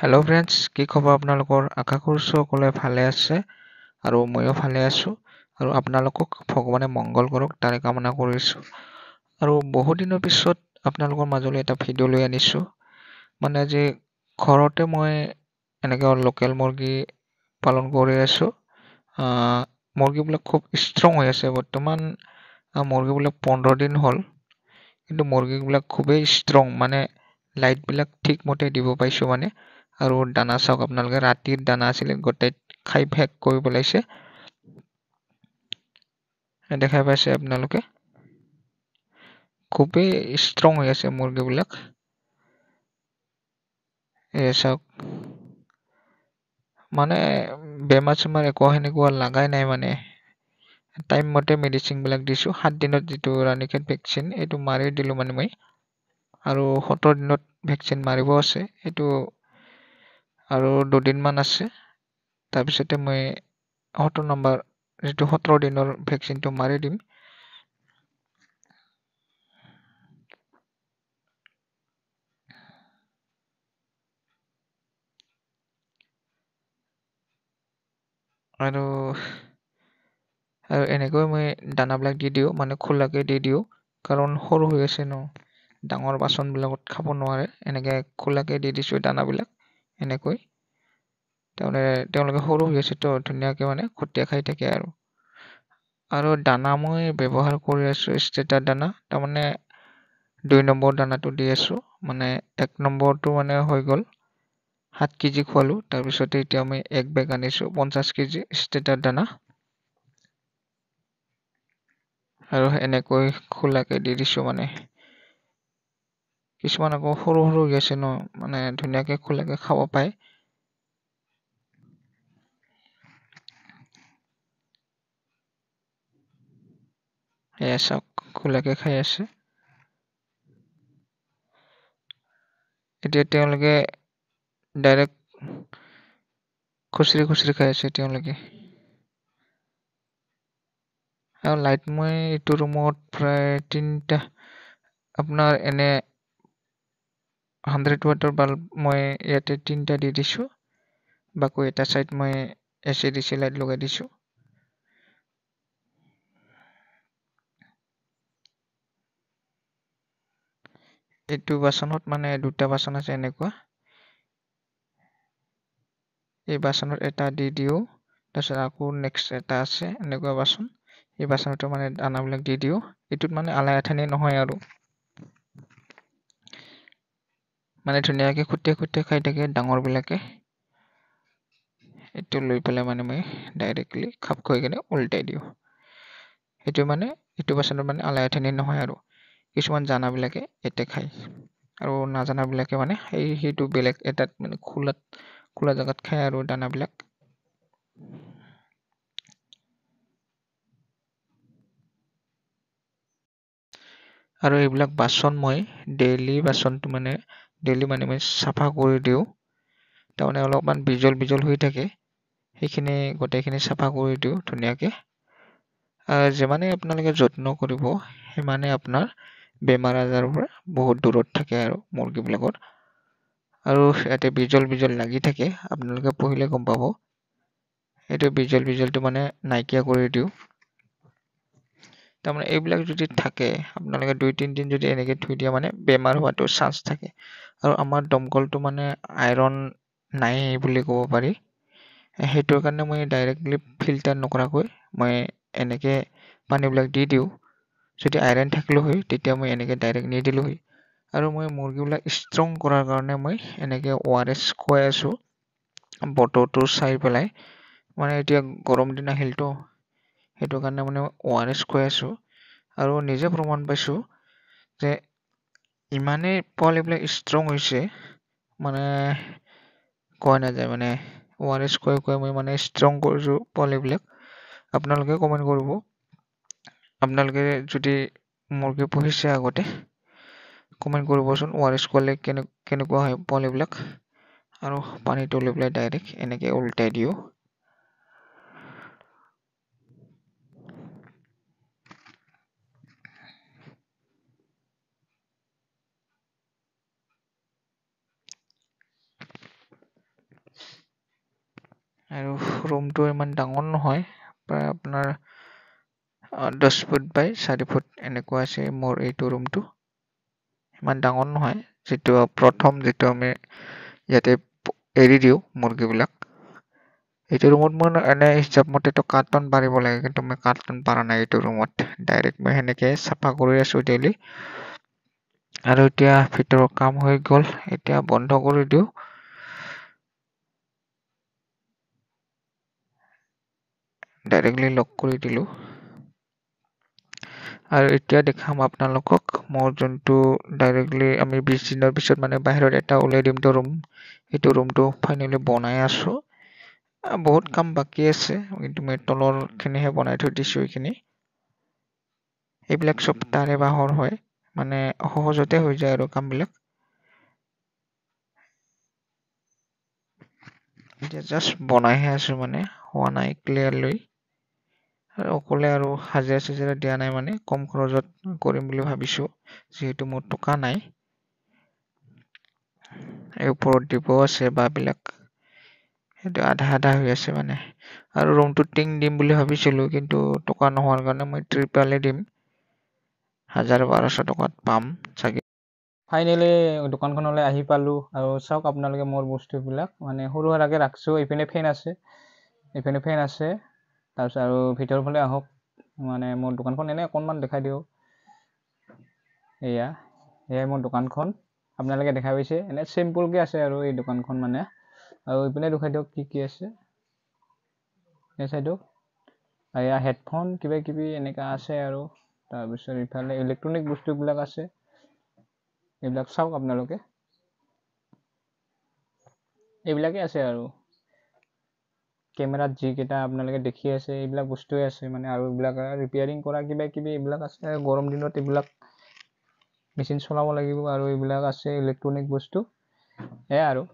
hello' friends কি খবৰ আপোনালোকৰ আশা কৰিছোঁ সকলোৱে ভালে আছে আৰু ময়ো ভালে আছোঁ আৰু আপোনালোকক ভগৱানে মংগল কৰক তাৰে কামনা কৰিছোঁ আৰু বহুদিনৰ পিছত আপোনালোকৰ মাজলৈ এটা ভিডিঅ' লৈ আনিছোঁ মানে যে ঘৰতে মই এনেকৈ লোকেল মুৰ্গী পালন কৰি আছোঁ মুৰ্গীবিলাক খুব ষ্ট্ৰং হৈ আছে বৰ্তমান মুৰ্গীবিলাক পোন্ধৰ দিন হ'ল কিন্তু মুৰ্গীবিলাক খুবেই ষ্ট্ৰং মানে লাইটবিলাক ঠিকমতে দিব পাইছোঁ মানে আৰু দানা চাওক আপোনালোকে ৰাতিৰ দানা আছিলে গোটেই খাই শেষ কৰি পেলাইছে দেখাই পাইছে আপোনালোকে খুবেই ষ্ট্ৰং হৈ আছে মুৰ্গীবিলাক এয়া চাওক মানে বেমাৰ চেমাৰ একো সেনেকুৱা লগাই নাই মানে টাইম মতে মেডিচিনবিলাক দিছোঁ সাত দিনত যিটো ৰাণীখেত ভেকচিন এইটো মাৰি দিলোঁ মানে মই আৰু সোতৰ দিনত ভেকচিন মাৰিব আছে এইটো আৰু দুদিনমান আছে তাৰপিছতে মই সত্তৰ নম্বৰ যিটো সত্তৰ দিনৰ ভেকচিনটো মাৰি দিম আৰু আৰু এনেকৈ মই দানাবিলাক দি দিওঁ মানে খোলাকৈ দি দিওঁ কাৰণ সৰু হৈ আছে ন ডাঙৰ বাচনবিলাকত খাব নোৱাৰে এনেকৈ খোলাকৈ দি দিছোঁ দানাবিলাক এনেকৈ তাৰমানে তেওঁলোকে সৰু হৈ আছে তো ধুনীয়াকৈ মানে খুটিয়া খাই থাকে আৰু আৰু দানা মই ব্যৱহাৰ কৰি আছোঁ ষ্টেটাৰ দানা তাৰমানে দুই নম্বৰ দানাটো দি আছোঁ মানে এক নম্বৰটো মানে হৈ গ'ল সাত কেজি খোৱালোঁ তাৰপিছতে এতিয়া আমি এক বেগ আনিছোঁ পঞ্চাছ কেজি ষ্টেটাৰ দানা আৰু এনেকৈ খোলাকৈ দি দিছোঁ মানে কিছুমান আকৌ সৰু সৰু হৈ আছে ন মানে ধুনীয়াকে খোলাকে খাব পায় সেয়া চাওক খোলাকে খাই আছে এতিয়া তেওঁলোকে ডাইৰেক্ট খুচৰি খুচৰি খাই আছে তেওঁলোকে আৰু লাইট মই এইটো ৰুমত প্ৰায় তিনিটা আপোনাৰ এনে হাণ্ড্ৰেড ৱাটৰ বাল্ব মই ইয়াতে তিনিটা দি দিছোঁ বাকী এটা ছাইড মই A C D C light লগাই দিছোঁ এইটো বাচনত মানে দুটা বাচন আছে এনেকুৱা এই বাচনত এটা দি দিওঁ তাৰপিছত আকৌ নেক্সট এটা আছে এনেকুৱা বাচন এই বাচনটো মানে দানাবিলাক দি দিওঁ এইটোত মানে আলাই আথানি নহয় আৰু মানে ধুনীয়াকৈ খুটে খুটে খাই থাকে ডাঙৰবিলাকে এইটো লৈ পেলাই মানে মই ডাইৰেক্টলি খাপ খুৱাই কিনে উল্টাই দিওঁ সেইটো মানে এইটো পাচনত মানে আলাই আঠানি নহয় আৰু কিছুমান জানাবিলাকে এতে খায় আৰু নাজানাবিলাকে মানে সেই সেইটো বেলেগ এটাত মানে খোলাত খোলা জেগাত খায় আৰু দানাবিলাক আৰু এইবিলাক বাচন মই ডেইলি বাচনটো মানে ডেইলি মানে মই চাফা কৰি দিওঁ তাৰমানে অলপমান বিজল বিজল হৈ থাকে সেইখিনি গোটেইখিনি চাফা কৰি দিওঁ ধুনীয়াকৈ যিমানে আপোনালোকে যত্ন কৰিব সিমানে আপোনাৰ বেমাৰ আজাৰৰ পৰা বহুত দূৰত থাকে আৰু মুৰ্গীবিলাকত আৰু ইয়াতে বিজল বিজল লাগি থাকে আপোনালোকে পঢ়িলে গম পাব সেইটো বিজল বিজলটো মানে নাইকিয়া কৰি দিওঁ তাৰমানে এইবিলাক যদি থাকে আপোনালোকে দুই তিনিদিন যদি এনেকৈ থৈ দিয়া মানে বেমাৰ হোৱাটো চান্স থাকে আৰু আমাৰ দমকলটো মানে আইৰণ নাই বুলি ক'ব পাৰি সেইটো কাৰণে মই ডাইৰেক্টলি ফিল্টাৰ নকৰাকৈ মই এনেকৈ পানীবিলাক দি দিওঁ যদি আইৰণ থাকিলোঁ হয় তেতিয়া মই এনেকৈ ডাইৰেক্ট নিদিলোঁ হয় আৰু মই মুৰ্গীবিলাক ষ্ট্ৰং কৰাৰ কাৰণে মই এনেকৈ অ' আৰ এছ খুৱাই আছোঁ বতৰটো চাই পেলাই মানে এতিয়া গৰম দিন আহিলতো সেইটো কাৰণে মানে অ' আৰ এছ খুৱাই আছোঁ আৰু নিজে প্ৰমাণ পাইছোঁ যে ইমানেই পোৱালিবিলাক ষ্ট্ৰং হৈছে মানে কয় নাযায় মানে অ আৰ এছ কৈ কৈ মই মানে ষ্ট্ৰং কৰিছোঁ পোৱালিবিলাক আপোনালোকে কমেণ্ট কৰিব আপোনালোকে যদি মুৰ্গী পুহিছে আগতে কমেণ্ট কৰিবচোন অ আৰ এছ খোৱালে কেনে কেনেকুৱা হয় পোৱালিবিলাক আৰু পানী তুলি পেলাই ডাইৰেক্ট এনেকৈ উলটাই দিওঁ আৰু ৰুমটো ইমান ডাঙৰ নহয় প্ৰায় আপোনাৰ দহ ফুট বাই চাৰি ফুট এনেকুৱা আছে মোৰ এইটো ৰুমটো ইমান ডাঙৰ নহয় যিটো প্ৰথম যিটো আমি ইয়াতে এৰি দিওঁ মুৰ্গীবিলাক এইটো ৰুমত মই এনে হিচাপ হিচাপমতেতো কাৰ্টন পাৰিব লাগে কিন্তু মই কাৰ্টন পাৰা নাই এইটো ৰুমত ডাইৰেক্ট মই সেনেকে চাফা কৰি আছোঁ ডেইলি আৰু এতিয়া ভিতৰৰ কাম হৈ গ'ল এতিয়া বন্ধ কৰি দিওঁ ডাইৰেক্টলি লক কৰি দিলোঁ আৰু এতিয়া দেখাম আপোনালোকক মোৰ যোনটো ডাইৰেক্টলি আমি বিছ দিনৰ পিছত মানে বাহিৰত এটা ওলাই দিমটো ৰুম সেইটো ৰুমটো ফাইনেলি বনাই আছোঁ বহুত কাম বাকী আছে কিন্তু মই তলৰখিনিহে বনাই থৈ দিছোঁ এইখিনি এইবিলাক চব তাৰে বাঁহৰ হয় মানে সহজতে হৈ যায় আৰু কামবিলাক এতিয়া জাষ্ট বনাইহে আছোঁ মানে হোৱা নাই ক্লিয়াৰলৈ অকলে আৰু হাজিৰা চাজিৰা দিয়া নাই মানে কম খৰচত কৰিম বুলি ভাবিছো যিহেতু মোৰ টকা নাই ওপৰত দিব আছে বাবিলাক সেইটো আধা আধা হৈ আছে মানে আৰু ৰুমটো টিং দিম বুলি ভাবিছিলোঁ কিন্তু টকা নোহোৱাৰ কাৰণে মই ট্ৰিপালে দিম হাজাৰ বাৰশ টকাত পাম চাগে ফাইনেলি দোকানখনলৈ আহি পালো আৰু চাওক আপোনালোকে মোৰ বস্তুবিলাক মানে সৰু সুৰাকৈ ৰাখিছো ইপিনে ফেন আছে ইপিনে ফেন আছে তাৰপিছত আৰু ভিতৰৰ ফালে আহক মানে মোৰ দোকানখন এনেই অকণমান দেখাই দিওঁ এয়া এয়াই মোৰ দোকানখন আপোনালোকে দেখা পাইছে এনে চিম্পুলকৈ আছে আৰু এই দোকানখন মানে আৰু ইপিনে দেখাই দিয়ক কি কি আছে এই চাই দিয়ক এয়া হেডফোন কিবা কিবি এনেকুৱা আছে আৰু তাৰপিছত ইফালে ইলেক্ট্ৰনিক বস্তুবিলাক আছে এইবিলাক চাওক আপোনালোকে এইবিলাকেই আছে আৰু কেমেৰাত যিকেইটা আপোনালোকে দেখি আছে এইবিলাক বস্তুৱে আছে মানে আৰু এইবিলাক ৰিপেয়াৰিং কৰা কিবা কিবি এইবিলাক আছে গৰম দিনত এইবিলাক মেচিন চলাব লাগিব আৰু এইবিলাক আছে ইলেক্ট্ৰনিক বস্তু সেয়াই আৰু